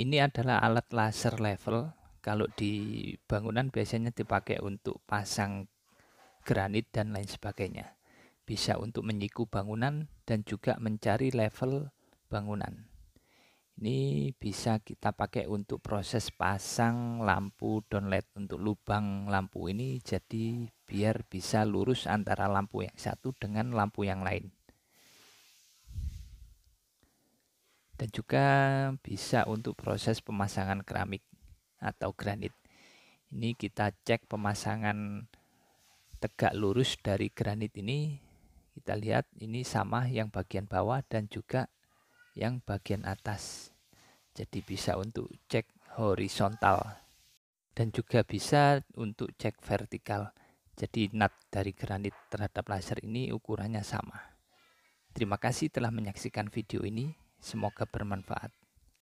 Ini adalah alat laser level. Kalau di bangunan biasanya dipakai untuk pasang granit dan lain sebagainya. Bisa untuk menyiku bangunan dan juga mencari level bangunan. Ini bisa kita pakai untuk proses pasang lampu downlight untuk lubang lampu ini jadi biar bisa lurus antara lampu yang satu dengan lampu yang lain. dan juga bisa untuk proses pemasangan keramik atau granit. Ini kita cek pemasangan tegak lurus dari granit ini. Kita lihat ini sama yang bagian bawah dan juga yang bagian atas. Jadi bisa untuk cek horizontal dan juga bisa untuk cek vertikal. Jadi nut dari granit terhadap laser ini ukurannya sama. Terima kasih telah menyaksikan video ini. Semoga bermanfaat.